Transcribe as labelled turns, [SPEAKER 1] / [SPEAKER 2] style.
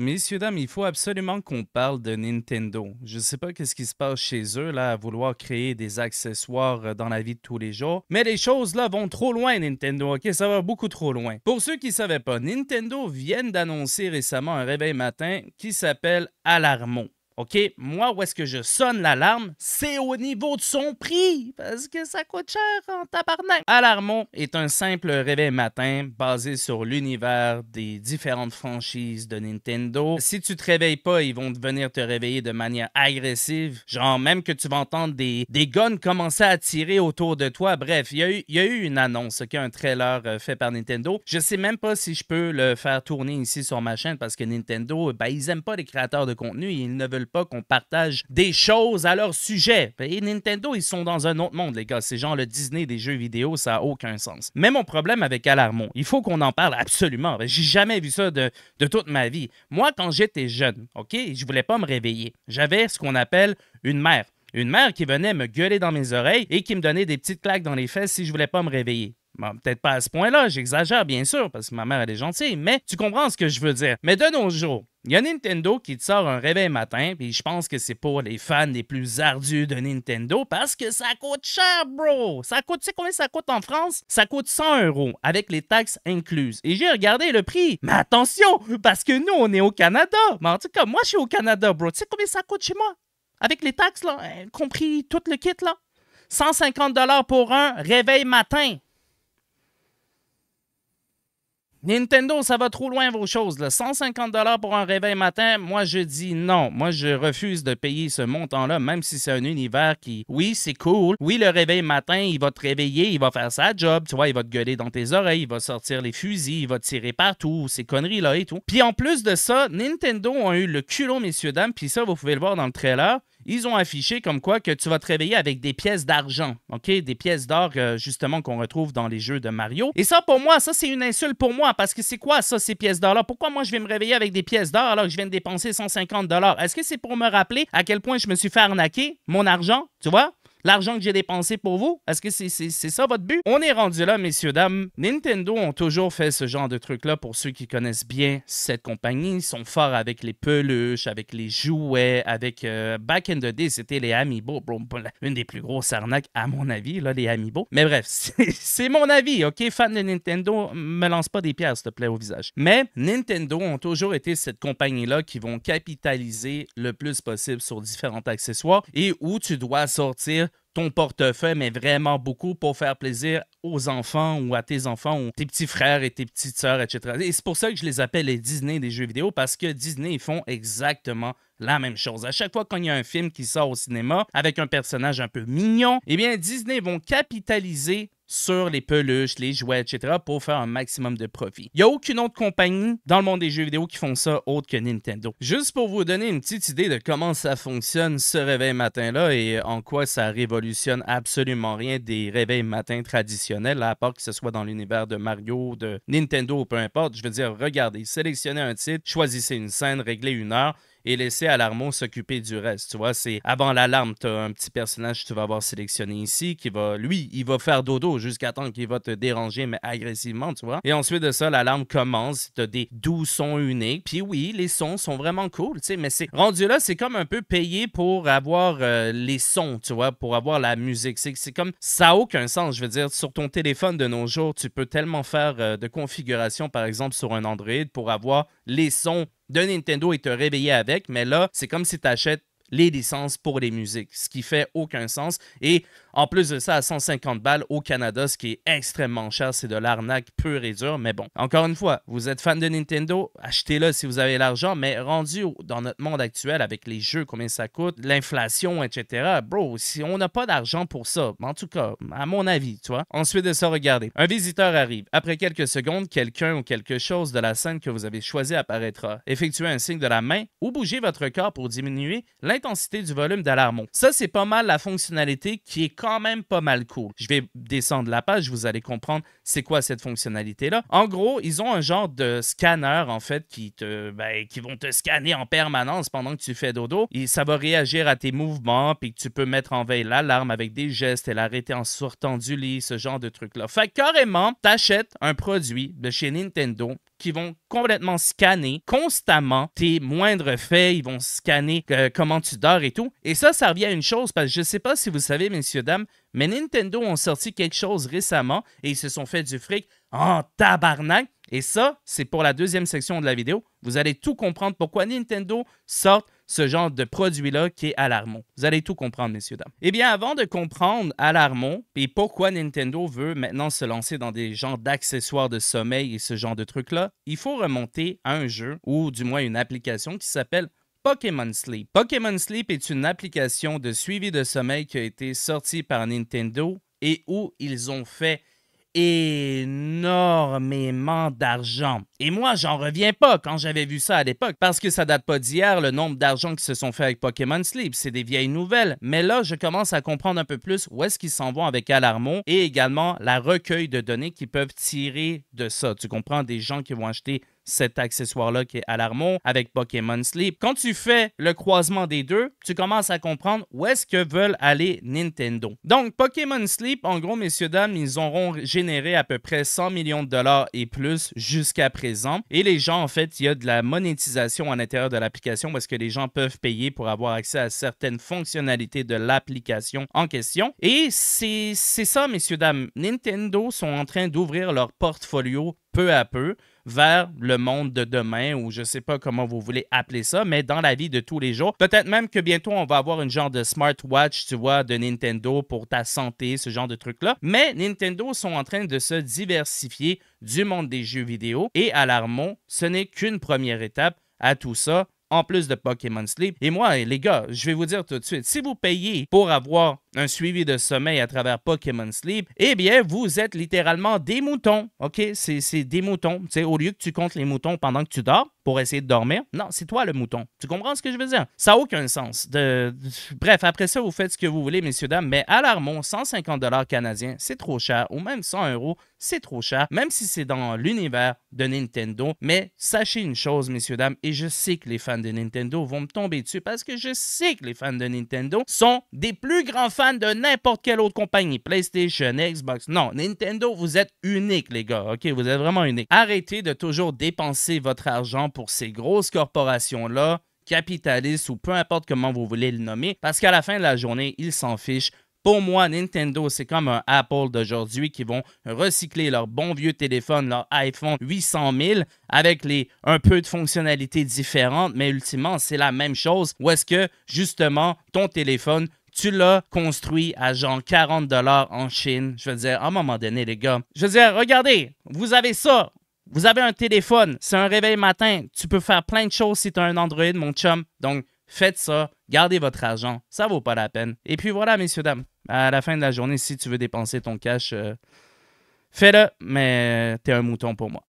[SPEAKER 1] Messieurs, dames, il faut absolument qu'on parle de Nintendo. Je sais pas qu'est-ce qui se passe chez eux, là, à vouloir créer des accessoires euh, dans la vie de tous les jours. Mais les choses, là, vont trop loin, Nintendo, ok? Ça va beaucoup trop loin. Pour ceux qui ne savaient pas, Nintendo viennent d'annoncer récemment un réveil matin qui s'appelle Alarmon. OK, moi, où est-ce que je sonne l'alarme? C'est au niveau de son prix, parce que ça coûte cher en tabarnak. Alarmo est un simple réveil matin basé sur l'univers des différentes franchises de Nintendo. Si tu te réveilles pas, ils vont venir te réveiller de manière agressive, genre même que tu vas entendre des, des guns commencer à tirer autour de toi. Bref, il y, a eu une annonce, qu'un un trailer euh, fait par Nintendo. Je sais même pas si je peux le faire tourner ici sur ma chaîne, parce que Nintendo, bah ils aiment pas les créateurs de contenu, ils ne veulent pas qu'on partage des choses à leur sujet. Et Nintendo, ils sont dans un autre monde, les gars. C'est genre le Disney des jeux vidéo, ça n'a aucun sens. Mais mon problème avec Alarmon, il faut qu'on en parle absolument. J'ai jamais vu ça de, de toute ma vie. Moi, quand j'étais jeune, OK, je voulais pas me réveiller. J'avais ce qu'on appelle une mère. Une mère qui venait me gueuler dans mes oreilles et qui me donnait des petites claques dans les fesses si je voulais pas me réveiller peut-être pas à ce point-là, j'exagère bien sûr, parce que ma mère elle est gentille, mais tu comprends ce que je veux dire. Mais de nos jours, il y a Nintendo qui te sort un réveil matin, puis je pense que c'est pour les fans les plus ardus de Nintendo parce que ça coûte cher, bro. Ça coûte, tu sais combien ça coûte en France? Ça coûte 100 euros avec les taxes incluses. Et j'ai regardé le prix. Mais attention, parce que nous, on est au Canada. Mais en tout cas, moi, je suis au Canada, bro. Tu sais combien ça coûte chez moi? Avec les taxes, là, euh, compris tout le kit, là. 150 pour un réveil matin. Nintendo, ça va trop loin vos choses. 150 pour un réveil matin, moi je dis non. Moi je refuse de payer ce montant-là, même si c'est un univers qui, oui, c'est cool. Oui, le réveil matin, il va te réveiller, il va faire sa job, tu vois, il va te gueuler dans tes oreilles, il va sortir les fusils, il va tirer partout, ces conneries-là et tout. Puis en plus de ça, Nintendo a eu le culot, messieurs, dames, puis ça, vous pouvez le voir dans le trailer ils ont affiché comme quoi que tu vas te réveiller avec des pièces d'argent, OK? Des pièces d'or, euh, justement, qu'on retrouve dans les jeux de Mario. Et ça, pour moi, ça, c'est une insulte pour moi, parce que c'est quoi ça, ces pièces d'or-là? Pourquoi moi, je vais me réveiller avec des pièces d'or alors que je viens de dépenser 150 Est-ce que c'est pour me rappeler à quel point je me suis fait arnaquer mon argent, tu vois? L'argent que j'ai dépensé pour vous, est-ce que c'est ça votre but? On est rendu là, messieurs, dames. Nintendo ont toujours fait ce genre de truc-là pour ceux qui connaissent bien cette compagnie. Ils sont forts avec les peluches, avec les jouets, avec... Euh, back in the day, c'était les Amiibo. Une des plus grosses arnaques, à mon avis, là, les Amiibo. Mais bref, c'est mon avis, OK? Fans de Nintendo, me lance pas des pierres, s'il te plaît, au visage. Mais Nintendo ont toujours été cette compagnie-là qui vont capitaliser le plus possible sur différents accessoires et où tu dois sortir ton portefeuille, mais vraiment beaucoup pour faire plaisir aux enfants ou à tes enfants ou tes petits frères et tes petites sœurs, etc. Et c'est pour ça que je les appelle les Disney des jeux vidéo parce que Disney, font exactement la même chose. À chaque fois qu'il y a un film qui sort au cinéma avec un personnage un peu mignon, eh bien Disney vont capitaliser sur les peluches, les jouets, etc. pour faire un maximum de profit. Il n'y a aucune autre compagnie dans le monde des jeux vidéo qui font ça autre que Nintendo. Juste pour vous donner une petite idée de comment ça fonctionne ce réveil matin-là et en quoi ça révolutionne absolument rien des réveils matins traditionnels, à part que ce soit dans l'univers de Mario, de Nintendo ou peu importe. Je veux dire, regardez, sélectionnez un titre, choisissez une scène, réglez une heure, et laisser Alarmo s'occuper du reste. Tu vois, c'est avant l'alarme, tu as un petit personnage que tu vas avoir sélectionné ici qui va, lui, il va faire dodo jusqu'à temps qu'il va te déranger, mais agressivement, tu vois. Et ensuite de ça, l'alarme commence, tu as des doux sons uniques. Puis oui, les sons sont vraiment cool, tu sais, mais c'est rendu là, c'est comme un peu payé pour avoir euh, les sons, tu vois, pour avoir la musique. C'est comme ça n'a aucun sens, je veux dire, sur ton téléphone de nos jours, tu peux tellement faire euh, de configuration, par exemple, sur un Android pour avoir les sons de Nintendo et te réveiller avec. Mais là, c'est comme si tu achètes les licences pour les musiques, ce qui fait aucun sens. Et en plus de ça, à 150 balles au Canada, ce qui est extrêmement cher, c'est de l'arnaque pure et dure. Mais bon, encore une fois, vous êtes fan de Nintendo, achetez-le si vous avez l'argent, mais rendu dans notre monde actuel avec les jeux, combien ça coûte, l'inflation, etc. Bro, si on n'a pas d'argent pour ça, en tout cas, à mon avis, tu vois. Ensuite de ça, regardez, un visiteur arrive. Après quelques secondes, quelqu'un ou quelque chose de la scène que vous avez choisi apparaîtra. Effectuez un signe de la main ou bougez votre corps pour diminuer l'inflation intensité du volume d'alarme. Ça, c'est pas mal la fonctionnalité qui est quand même pas mal cool. Je vais descendre la page, vous allez comprendre c'est quoi cette fonctionnalité-là. En gros, ils ont un genre de scanner, en fait, qui, te, ben, qui vont te scanner en permanence pendant que tu fais dodo. Et ça va réagir à tes mouvements, puis que tu peux mettre en veille l'alarme avec des gestes et l'arrêter en sortant du lit, ce genre de truc-là. Fait que, carrément, t'achètes un produit de chez Nintendo qui vont complètement scanner constamment tes moindres faits. Ils vont scanner euh, comment tu dors et tout. Et ça, ça revient à une chose, parce que je ne sais pas si vous savez, messieurs, dames, mais Nintendo ont sorti quelque chose récemment et ils se sont fait du fric en tabarnak. Et ça, c'est pour la deuxième section de la vidéo. Vous allez tout comprendre pourquoi Nintendo sort ce genre de produit-là qui est alarmant. Vous allez tout comprendre, messieurs, dames. Eh bien, avant de comprendre alarmant et pourquoi Nintendo veut maintenant se lancer dans des genres d'accessoires de sommeil et ce genre de trucs-là, il faut remonter à un jeu ou du moins une application qui s'appelle Pokémon Sleep. Pokémon Sleep est une application de suivi de sommeil qui a été sortie par Nintendo et où ils ont fait énormément d'argent. Et moi, j'en reviens pas quand j'avais vu ça à l'époque, parce que ça date pas d'hier le nombre d'argent qui se sont fait avec Pokémon Sleep, c'est des vieilles nouvelles. Mais là, je commence à comprendre un peu plus où est-ce qu'ils s'en vont avec Alarmon et également la recueil de données qu'ils peuvent tirer de ça. Tu comprends des gens qui vont acheter cet accessoire-là qui est Alarmon avec Pokémon Sleep. Quand tu fais le croisement des deux, tu commences à comprendre où est-ce que veulent aller Nintendo. Donc, Pokémon Sleep, en gros, messieurs, dames, ils auront généré à peu près 100 millions de dollars et plus jusqu'à présent et les gens, en fait, il y a de la monétisation à l'intérieur de l'application parce que les gens peuvent payer pour avoir accès à certaines fonctionnalités de l'application en question. Et c'est ça, messieurs, dames. Nintendo sont en train d'ouvrir leur portfolio peu à peu vers le monde de demain ou je ne sais pas comment vous voulez appeler ça, mais dans la vie de tous les jours. Peut-être même que bientôt on va avoir une genre de smartwatch, tu vois, de Nintendo pour ta santé, ce genre de truc-là. Mais Nintendo sont en train de se diversifier du monde des jeux vidéo et à Larmont, ce n'est qu'une première étape à tout ça en plus de Pokémon Sleep. Et moi, les gars, je vais vous dire tout de suite, si vous payez pour avoir un suivi de sommeil à travers Pokémon Sleep, eh bien, vous êtes littéralement des moutons. OK? C'est des moutons. sais, au lieu que tu comptes les moutons pendant que tu dors pour essayer de dormir, non, c'est toi le mouton. Tu comprends ce que je veux dire? Ça n'a aucun sens. Bref, après ça, vous faites ce que vous voulez, messieurs, dames, mais à alarmons, 150 canadiens, c'est trop cher, ou même 100 euros, c'est trop cher, même si c'est dans l'univers de Nintendo. Mais sachez une chose, messieurs, dames, et je sais que les fans de Nintendo vont me tomber dessus parce que je sais que les fans de Nintendo sont des plus grands fans fan de n'importe quelle autre compagnie, PlayStation, Xbox. Non, Nintendo, vous êtes unique, les gars. OK, vous êtes vraiment unique. Arrêtez de toujours dépenser votre argent pour ces grosses corporations-là, capitalistes ou peu importe comment vous voulez le nommer, parce qu'à la fin de la journée, ils s'en fichent. Pour moi, Nintendo, c'est comme un Apple d'aujourd'hui qui vont recycler leur bon vieux téléphone, leur iPhone 800 000, avec les, un peu de fonctionnalités différentes, mais ultimement, c'est la même chose. Ou est-ce que, justement, ton téléphone tu l'as construit à genre 40 en Chine. Je veux dire, à un moment donné, les gars, je veux dire, regardez, vous avez ça. Vous avez un téléphone, c'est un réveil matin. Tu peux faire plein de choses si tu as un Android, mon chum. Donc, faites ça, gardez votre argent, ça vaut pas la peine. Et puis voilà, messieurs, dames, à la fin de la journée, si tu veux dépenser ton cash, euh, fais-le, mais t'es un mouton pour moi.